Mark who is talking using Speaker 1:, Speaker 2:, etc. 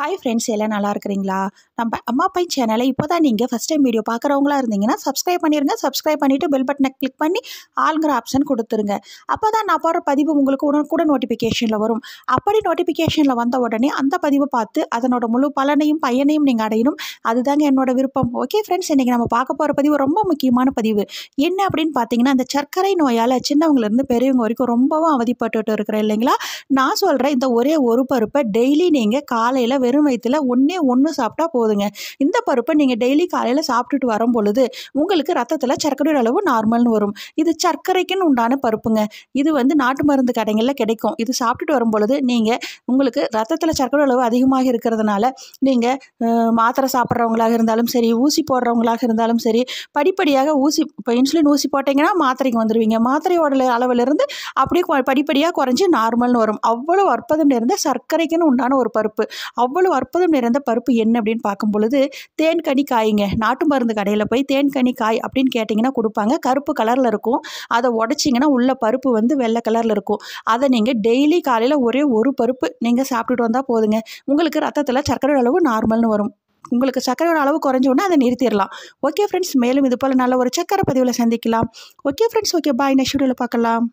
Speaker 1: hi friends எல்லாம் நல்லா இருக்கிறீங்களா நம்ம அம்மா பை சேனலை இப்போ தான் நீங்கள் ஃபஸ்ட் டைம் வீடியோ பார்க்குறவங்களா இருந்தீங்கன்னா சப்ஸ்கிரைப் பண்ணிடுங்க சப்ஸ்கிரைப் பண்ணிவிட்டு பெல் பட்டனை கிளிக் பண்ணி ஆளுங்கிற ஆப்ஷன் கொடுத்துருங்க அப்போ தான் நான் போடுற பதிவு உங்களுக்கு உடனே கூட நோட்டிஃபிகேஷனில் வரும் அப்படி நோட்டிஃபிகேஷனில் வந்த உடனே அந்த பதிவை பார்த்து அதனோட முழு பலனையும் பயனையும் நீங்கள் அடையணும் அதுதாங்க என்னோட விருப்பம் ஓகே ஃப்ரெண்ட்ஸ் இன்றைக்கி நம்ம பார்க்க போகிற பதிவு ரொம்ப முக்கியமான பதிவு என்ன அப்படின்னு பார்த்தீங்கன்னா அந்த சர்க்கரை நோயால் சின்னவங்கலேருந்து பெரியவங்க வரைக்கும் ரொம்பவும் அவதிப்பட்டுட்டு இருக்கிறேன் இல்லைங்களா நான் சொல்கிறேன் இந்த ஒரே ஒரு பருப்பை டெய்லி நீங்கள் காலையில் வெறும் வயிற்றுல ஒன்றே ஒன்று சாப்பிட்டா போதுங்க இந்த பருப்பை நீங்கள் டெய்லி காலையில் சாப்பிட்டுட்டு வரும் பொழுது உங்களுக்கு ரத்தத்தில் சர்க்கரை அளவு நார்மல்னு வரும் இது சர்க்கரைக்குன்னு உண்டான பருப்புங்க இது வந்து நாட்டு மருந்து கடைகளில் கிடைக்கும் இது சாப்பிட்டுட்டு வரும் பொழுது நீங்கள் உங்களுக்கு ரத்தத்தில் சர்க்கரை அளவு அதிகமாக இருக்கிறதுனால நீங்கள் மாத்திரை சாப்பிட்றவங்களாக இருந்தாலும் சரி ஊசி போடுறவங்களாக இருந்தாலும் சரி படிப்படியாக ஊசி இப்போ இன்சுலின் ஊசி போட்டிங்கன்னா மாத்திரைக்கு வந்துடுவீங்க மாத்திரையோட அளவிலிருந்து அப்படியே படிப்படியாக குறைஞ்சி நார்மல்னு வரும் அவ்வளோ அற்புதம் இருந்தால் சர்க்கரைக்குன்னு உண்டான ஒரு பருப்பு அவ்வளோ அவ்வளோ அற்புதம் நிறைந்த பருப்பு என்ன அப்படின்னு பார்க்கும் பொழுது தேன்கனி காய்ங்க நாட்டு மருந்து கடையில் போய் தேன்கனி காய் அப்படின்னு கேட்டிங்கன்னா கொடுப்பாங்க கருப்பு கலரில் இருக்கும் அதை உடச்சிங்கன்னா உள்ள பருப்பு வந்து வெள்ளை கலரில் இருக்கும் அதை நீங்கள் டெய்லி காலையில் ஒரே ஒரு பருப்பு நீங்கள் சாப்பிட்டுட்டு வந்தால் போதுங்க உங்களுக்கு ரத்தத்தில் சர்க்கரை அளவு நார்மல்னு வரும் உங்களுக்கு சர்க்கரையோட அளவு குறைஞ்சோடனே அதை நிறுத்திடலாம் ஓகே ஃப்ரெண்ட்ஸ் மேலும் இது போல் நல்ல ஒரு சக்கரை பதிவில் சந்திக்கலாம் okay friends okay bye next வீடியோவில் பார்க்கலாம்